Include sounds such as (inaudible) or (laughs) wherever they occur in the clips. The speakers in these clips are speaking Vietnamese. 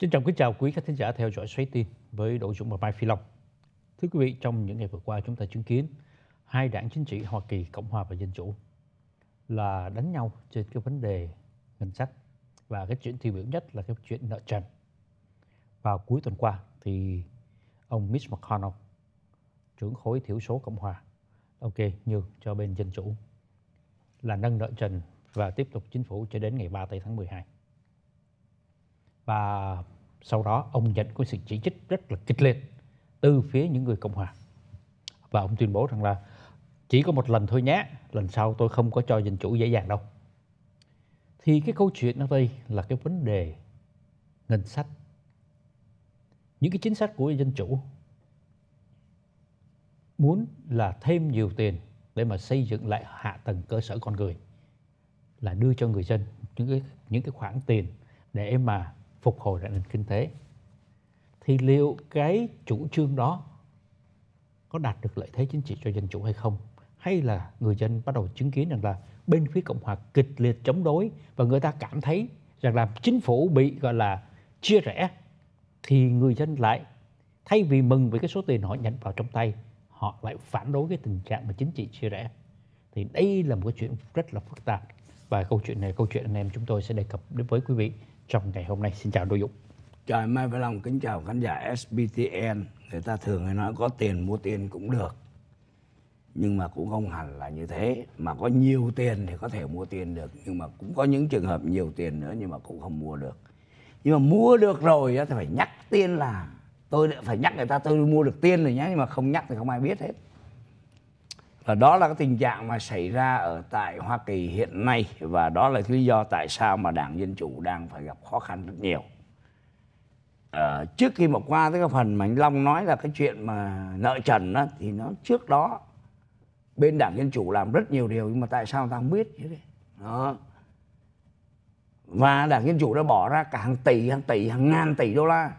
Trân trọng kính chào quý khán thính giả theo dõi xoáy tin với Đỗ Dũng và Mai Phi Long. Thưa quý vị, trong những ngày vừa qua chúng ta chứng kiến hai đảng chính trị Hoa Kỳ Cộng hòa và Dân chủ là đánh nhau trên cái vấn đề ngân sách và cái chuyện tiêu biểu nhất là cái chuyện nợ trần. Vào cuối tuần qua thì ông Mitch McConnell, trưởng khối thiểu số Cộng hòa, ok như cho bên Dân chủ là nâng nợ trần và tiếp tục chính phủ cho đến ngày 3 tây tháng 12 và sau đó ông nhận có sự chỉ trích rất là kịch liệt từ phía những người cộng hòa và ông tuyên bố rằng là chỉ có một lần thôi nhé lần sau tôi không có cho dân chủ dễ dàng đâu thì cái câu chuyện ở đây là cái vấn đề ngân sách những cái chính sách của dân chủ muốn là thêm nhiều tiền để mà xây dựng lại hạ tầng cơ sở con người là đưa cho người dân những cái những cái khoản tiền để mà phục hồi lại nền kinh tế thì liệu cái chủ trương đó có đạt được lợi thế chính trị cho dân chủ hay không hay là người dân bắt đầu chứng kiến rằng là bên phía cộng hòa kịch liệt chống đối và người ta cảm thấy rằng là chính phủ bị gọi là chia rẽ thì người dân lại thay vì mừng với cái số tiền họ nhận vào trong tay họ lại phản đối cái tình trạng mà chính trị chia rẽ thì đây là một cái chuyện rất là phức tạp và câu chuyện này câu chuyện anh em chúng tôi sẽ đề cập đến với quý vị trong ngày hôm nay. Xin chào Đỗ Dũng. Chào Mai Văn Long, kính chào khán giả SBTN. Người ta thường hay nói có tiền mua tiền cũng được. Nhưng mà cũng không hẳn là như thế. Mà có nhiều tiền thì có thể mua tiền được. Nhưng mà cũng có những trường hợp nhiều tiền nữa nhưng mà cũng không mua được. Nhưng mà mua được rồi thì phải nhắc tiên là tôi phải nhắc người ta tôi mua được tiền rồi nhé nhưng mà không nhắc thì không ai biết hết và đó là cái tình trạng mà xảy ra ở tại Hoa Kỳ hiện nay và đó là lý do tại sao mà đảng dân chủ đang phải gặp khó khăn rất nhiều à, trước khi mà qua tới cái phần mà anh Long nói là cái chuyện mà nợ trần đó, thì nó trước đó bên đảng dân chủ làm rất nhiều điều nhưng mà tại sao ta không biết thế đó và đảng dân chủ đã bỏ ra cả hàng tỷ hàng tỷ hàng ngàn tỷ đô la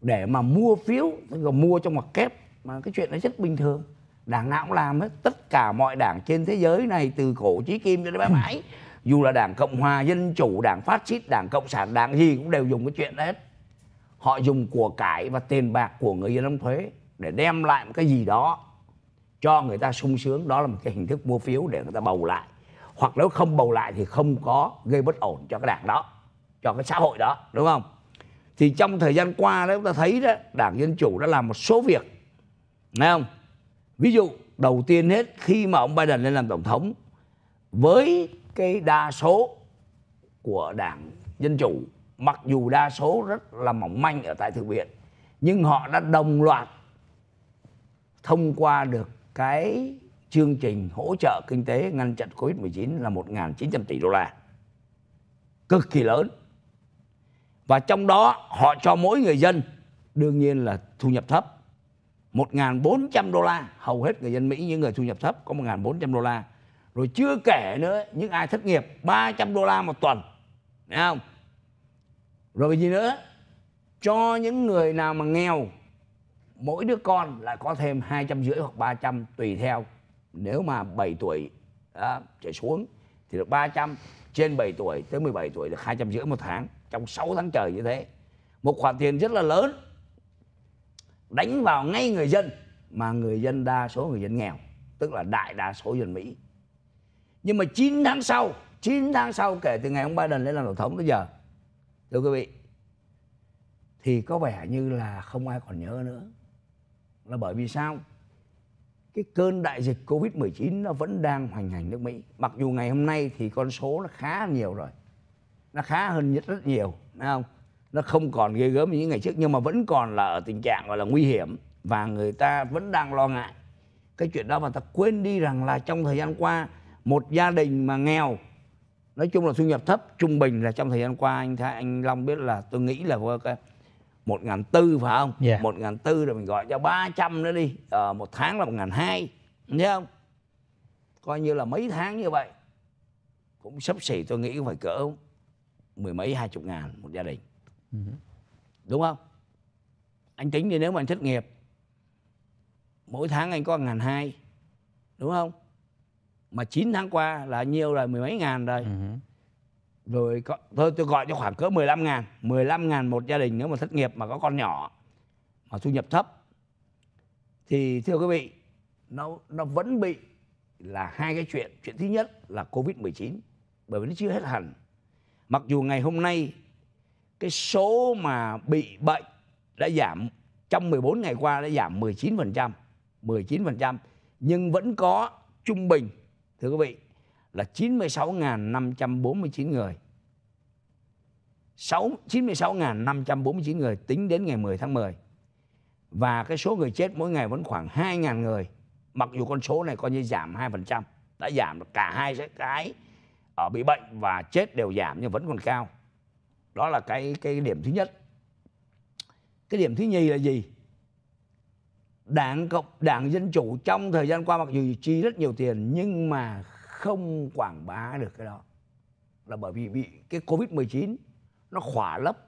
để mà mua phiếu mua trong mặt kép mà cái chuyện nó rất bình thường đảng nào cũng làm hết tất cả mọi đảng trên thế giới này từ cổ chí kim cho đến mãi mãi dù là đảng cộng hòa dân chủ đảng phát xít đảng cộng sản đảng gì cũng đều dùng cái chuyện đấy họ dùng của cải và tiền bạc của người dân đóng thuế để đem lại một cái gì đó cho người ta sung sướng đó là một cái hình thức mua phiếu để người ta bầu lại hoặc nếu không bầu lại thì không có gây bất ổn cho cái đảng đó cho cái xã hội đó đúng không thì trong thời gian qua đó chúng ta thấy đó đảng dân chủ đã làm một số việc nghe không ví dụ đầu tiên hết khi mà ông Biden lên làm tổng thống với cái đa số của đảng dân chủ mặc dù đa số rất là mỏng manh ở tại thượng viện nhưng họ đã đồng loạt thông qua được cái chương trình hỗ trợ kinh tế ngăn chặn Covid-19 là 1.900 tỷ đô la. Cực kỳ lớn. Và trong đó họ cho mỗi người dân đương nhiên là thu nhập thấp 1.400 đô la hầu hết người dân Mỹ những người thu nhập thấp có 1.400 đô la rồi chưa kể nữa những ai thất nghiệp 300 đô la một tuần Đấy không rồi gì nữa cho những người nào mà nghèo mỗi đứa con lại có thêm hai trăm rưỡi hoặc 300 tùy theo nếu mà 7 tuổi à, trở xuống thì được 300 trên 7 tuổi tới 17 tuổi được hai trăm rưỡi một tháng trong 6 tháng trời như thế một khoản tiền rất là lớn đánh vào ngay người dân mà người dân đa số người dân nghèo tức là đại đa số dân Mỹ nhưng mà 9 tháng sau 9 tháng sau kể từ ngày ông Biden lên làm tổng thống tới giờ thưa quý vị thì có vẻ như là không ai còn nhớ nữa là bởi vì sao cái cơn đại dịch Covid-19 nó vẫn đang hoành hành nước Mỹ. Mặc dù ngày hôm nay thì con số nó khá nhiều rồi. Nó khá hơn nhất rất nhiều, phải không? nó không còn ghê gớm như những ngày trước nhưng mà vẫn còn là ở tình trạng gọi là nguy hiểm và người ta vẫn đang lo ngại cái chuyện đó và ta quên đi rằng là trong thời gian qua một gia đình mà nghèo nói chung là thu nhập thấp trung bình là trong thời gian qua anh Thái, anh Long biết là tôi nghĩ là một ngàn tư phải không dạ. một ngàn tư rồi mình gọi cho 300 nữa đi à, một tháng là một ngàn hai nhớ không coi như là mấy tháng như vậy cũng sắp xỉ tôi nghĩ phải cỡ mười mấy hai chục ngàn một gia đình đúng không anh tính thì nếu mà anh thất nghiệp mỗi tháng anh có ngàn hai đúng không mà 9 tháng qua là nhiều rồi mười mấy ngàn rồi ừ rồi tôi tôi gọi cho khoảng cỡ 15 ngàn 15 ngàn một gia đình nếu mà thất nghiệp mà có con nhỏ mà thu nhập thấp thì thưa quý vị nó nó vẫn bị là hai cái chuyện chuyện thứ nhất là covid 19 bởi vì nó chưa hết hẳn mặc dù ngày hôm nay cái số mà bị bệnh đã giảm trong 14 ngày qua đã giảm 19%, 19% nhưng vẫn có trung bình thưa quý vị là 96.549 người. 96.549 người tính đến ngày 10 tháng 10. Và cái số người chết mỗi ngày vẫn khoảng 2.000 người. Mặc dù con số này coi như giảm 2%, đã giảm cả hai cái ở ờ, bị bệnh và chết đều giảm nhưng vẫn còn cao đó là cái cái điểm thứ nhất cái điểm thứ nhì là gì đảng cộng đảng dân chủ trong thời gian qua mặc dù chi rất nhiều tiền nhưng mà không quảng bá được cái đó là bởi vì bị cái covid 19 nó khỏa lấp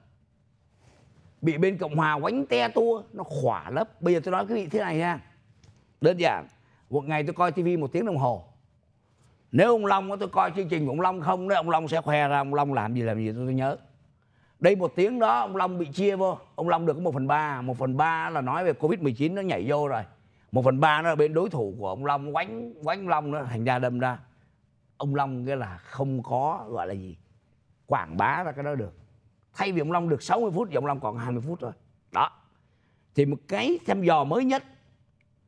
bị bên cộng hòa quánh te tua nó khỏa lấp bây giờ tôi nói quý vị thế này nha đơn giản một ngày tôi coi tivi một tiếng đồng hồ nếu ông long tôi coi chương trình của ông long không nếu ông long sẽ khoe ra ông long làm gì làm gì tôi, tôi nhớ đây một tiếng đó ông Long bị chia vô ông Long được có một phần ba một phần ba là nói về Covid 19 nó nhảy vô rồi một phần ba nó là bên đối thủ của ông Long quánh quánh Long nó thành ra đâm ra ông Long cái là không có gọi là gì quảng bá ra cái đó được thay vì ông Long được 60 phút thì ông Long còn 20 phút thôi đó thì một cái thăm dò mới nhất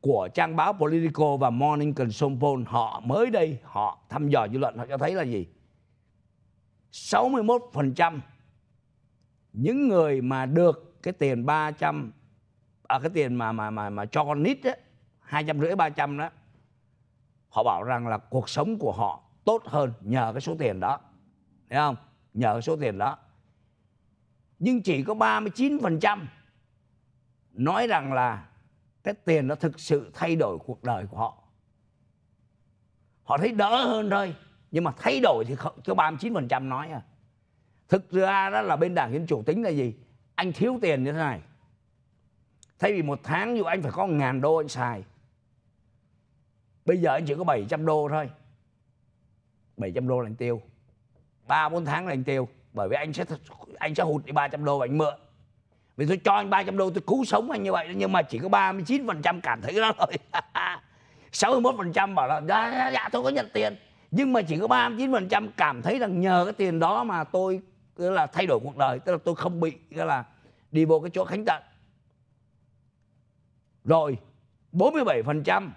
của trang báo Politico và Morning Consult poll họ mới đây họ thăm dò dư luận họ cho thấy là gì 61% những người mà được cái tiền 300 ở à, cái tiền mà mà mà mà cho con nít á, 250 300 đó. Họ bảo rằng là cuộc sống của họ tốt hơn nhờ cái số tiền đó. Thấy không? Nhờ cái số tiền đó. Nhưng chỉ có 39% nói rằng là cái tiền nó thực sự thay đổi cuộc đời của họ. Họ thấy đỡ hơn thôi, nhưng mà thay đổi thì không, có 39% nói à thực ra đó là bên đảng dân chủ tính là gì anh thiếu tiền như thế này thay vì một tháng dù anh phải có ngàn đô anh xài bây giờ anh chỉ có 700 đô thôi 700 đô là anh tiêu ba bốn tháng là anh tiêu bởi vì anh sẽ anh sẽ hụt đi 300 đô và anh mượn vì tôi cho anh 300 đô tôi cứu sống anh như vậy nhưng mà chỉ có 39% cảm thấy đó thôi 61% (laughs) bảo là dạ, dạ, dạ, tôi có nhận tiền nhưng mà chỉ có 39% cảm thấy rằng nhờ cái tiền đó mà tôi tức là thay đổi cuộc đời tức là tôi không bị tức là đi vô cái chỗ khánh tận rồi 47%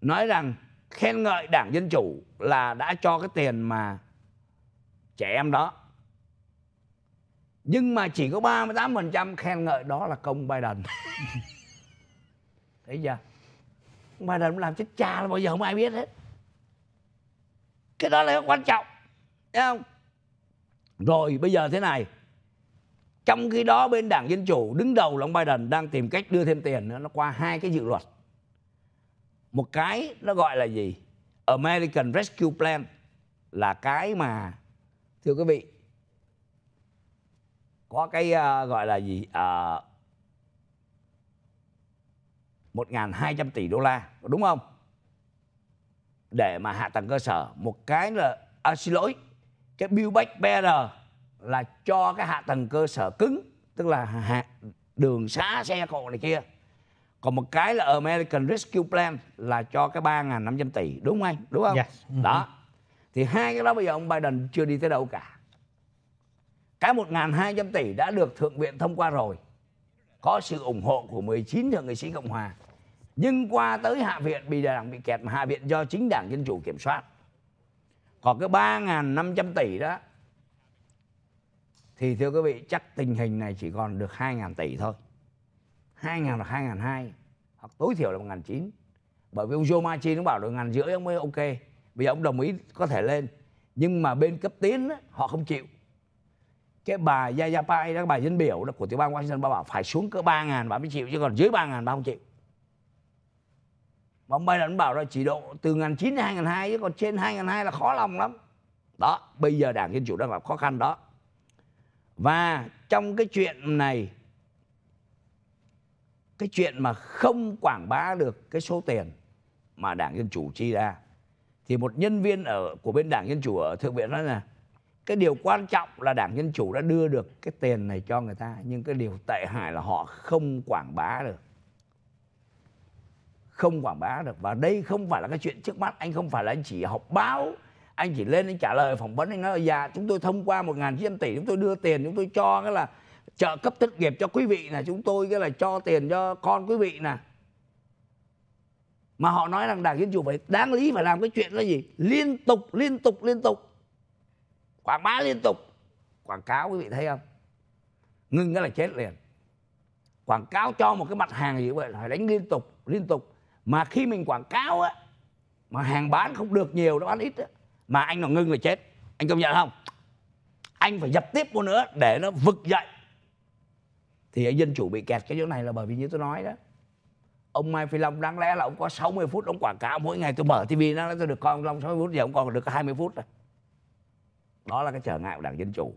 nói rằng khen ngợi đảng Dân Chủ là đã cho cái tiền mà trẻ em đó. Nhưng mà chỉ có 38% khen ngợi đó là công Biden. Thấy chưa? Biden làm chết cha là bao giờ không ai biết hết. Cái đó là cái quan trọng. Thấy không? Rồi bây giờ thế này, trong khi đó bên đảng Dân Chủ đứng đầu là ông Biden đang tìm cách đưa thêm tiền nữa, nó qua hai cái dự luật. Một cái nó gọi là gì? American Rescue Plan là cái mà thưa quý vị có cái uh, gọi là gì uh, ờ, 1.200 tỷ đô la đúng không để mà hạ tầng cơ sở một cái là à, xin lỗi cái Build Back Better là cho cái hạ tầng cơ sở cứng tức là hạ đường xá xe cộ này kia còn một cái là American Rescue Plan là cho cái 3.500 tỷ đúng không anh đúng không yes. Ừ. đó thì hai cái đó bây giờ ông Biden chưa đi tới đâu cả cái 1.200 tỷ đã được Thượng viện thông qua rồi có sự ủng hộ của 19 thượng nghị sĩ Cộng hòa nhưng qua tới Hạ viện bị đảng bị kẹt mà Hạ viện do chính đảng Dân chủ kiểm soát còn cái 3.500 tỷ đó thì thưa quý vị chắc tình hình này chỉ còn được 2.000 tỷ thôi 2.000 hoặc 2.200 hoặc tối thiểu là 1.900 bởi vì ông Joe Manchin nó bảo được ngàn rưỡi ông mới ok bây giờ ông đồng ý có thể lên nhưng mà bên cấp tiến ấy, họ không chịu cái bà Yayapai đó bà dân biểu đó của tiểu bang Washington bà bảo phải xuống cỡ ba ngàn bà mới chịu chứ còn dưới ba ngàn bà không chịu mà ông Biden bảo là chỉ độ từ ngàn chín đến hai ngàn hai chứ còn trên hai ngàn hai là khó lòng lắm đó bây giờ đảng dân chủ đang gặp khó khăn đó và trong cái chuyện này cái chuyện mà không quảng bá được cái số tiền mà đảng dân chủ chi ra thì một nhân viên ở của bên đảng dân chủ ở thượng viện nói là cái điều quan trọng là đảng dân chủ đã đưa được cái tiền này cho người ta nhưng cái điều tệ hại là họ không quảng bá được không quảng bá được và đây không phải là cái chuyện trước mắt anh không phải là anh chỉ học báo anh chỉ lên anh trả lời phỏng vấn anh nói là dạ chúng tôi thông qua một chín tỷ chúng tôi đưa tiền chúng tôi cho cái là trợ cấp thất nghiệp cho quý vị là chúng tôi cái là cho tiền cho con quý vị nè mà họ nói rằng đảng dân chủ phải đáng lý phải làm cái chuyện là gì liên tục liên tục liên tục quảng bá liên tục quảng cáo quý vị thấy không ngưng cái là chết liền quảng cáo cho một cái mặt hàng gì vậy phải đánh liên tục liên tục mà khi mình quảng cáo á mà hàng bán không được nhiều nó bán ít á mà anh nó ngưng là chết anh công nhận không anh phải dập tiếp vô nữa để nó vực dậy thì dân chủ bị kẹt cái chỗ này là bởi vì như tôi nói đó ông Mai Phi Long đáng lẽ là ông có 60 phút ông quảng cáo mỗi ngày tôi mở TV nó tôi được con Long 60 phút giờ ông còn được 20 phút rồi đó là cái trở ngại của đảng dân chủ